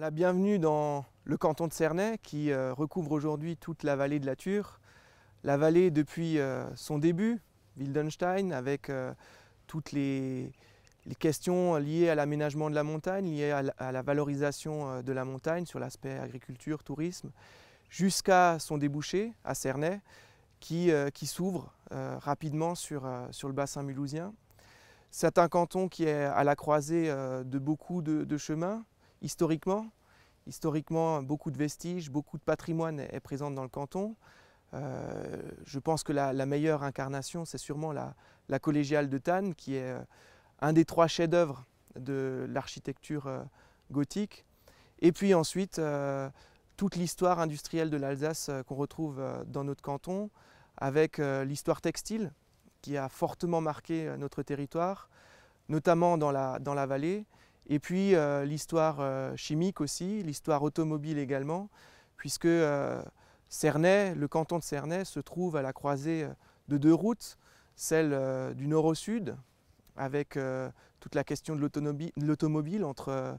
La bienvenue dans le canton de Cernay qui euh, recouvre aujourd'hui toute la vallée de la Ture. La vallée depuis euh, son début, Wildenstein, avec euh, toutes les, questions liées à l'aménagement de la montagne, liées à la, valorisation de la montagne sur l'aspect agriculture, tourisme, jusqu'à son débouché à Cernay qui, s'ouvre rapidement sur, le bassin mulhousien. C'est un canton qui est à la croisée de beaucoup de chemins, historiquement. Historiquement, beaucoup de vestiges, beaucoup de patrimoine est présent dans le canton. Euh, je pense que la, meilleure incarnation, c'est sûrement la, collégiale de Tannes, qui est euh, un des trois chefs-d'œuvre de l'architecture euh, gothique. Et puis ensuite, toute l'histoire industrielle de l'Alsace qu'on retrouve dans notre canton, avec l'histoire textile qui a fortement marqué notre territoire, notamment dans la vallée, et puis euh, l'histoire euh, chimique aussi, l'histoire automobile également, puisque euh, Cernay, le canton de Cernay se trouve à la croisée de deux routes, celle du nord au sud, avec toute la question de l'automobile entre,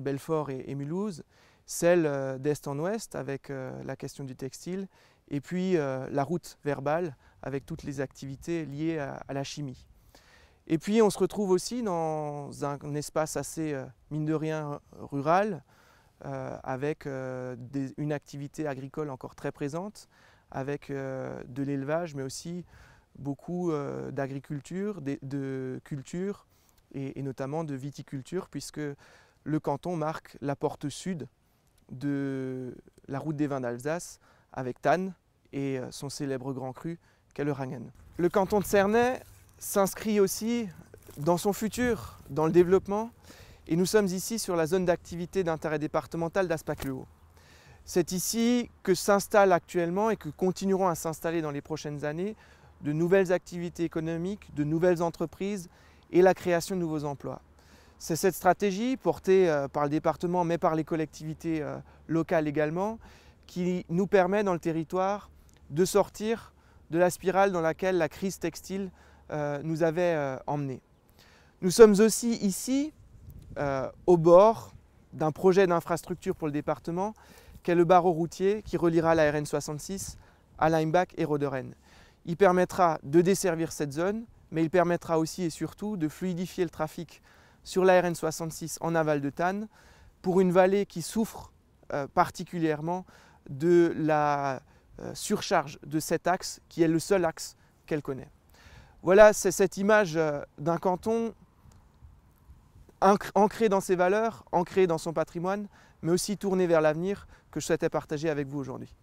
Belfort et, Mulhouse, celle d'est en ouest avec la question du textile, et puis la route verbale avec toutes les activités liées à la chimie. Et puis on se retrouve aussi dans un, espace assez, euh, mine de rien, rural, euh, avec euh, une activité agricole encore très présente, avec de l'élevage, mais aussi beaucoup d'agriculture, de, culture et, notamment de viticulture, puisque le canton marque la porte sud de la route des vins d'Alsace avec Tannes et son célèbre grand cru Kellerangen. Le canton de Cernay s'inscrit aussi dans son futur, dans le développement. Et nous sommes ici sur la zone d'activité d'intérêt départemental d'Aspac-le-Haut. C'est ici que s'installent actuellement et que continueront à s'installer dans les prochaines années de nouvelles activités économiques, de nouvelles entreprises et la création de nouveaux emplois. C'est cette stratégie portée euh, par le département mais par les collectivités euh, locales également qui nous permet dans le territoire de sortir de la spirale dans laquelle la crise textile euh, nous avait euh, emmenés. Nous sommes aussi ici euh, au bord d'un projet d'infrastructure pour le département qu'est le barreau routier qui reliera la RN66 à Leimbach et Roderen. Il permettra de desservir cette zone, mais il permettra aussi et surtout de fluidifier le trafic sur la RN66 en aval de Tannes pour une vallée qui souffre particulièrement de la surcharge de cet axe qui est le seul axe qu'elle connaît. Voilà, c'est cette image euh, d'un canton ancré dans ses valeurs, ancré dans son patrimoine, mais aussi tourné vers l'avenir que je souhaitais partager avec vous aujourd'hui.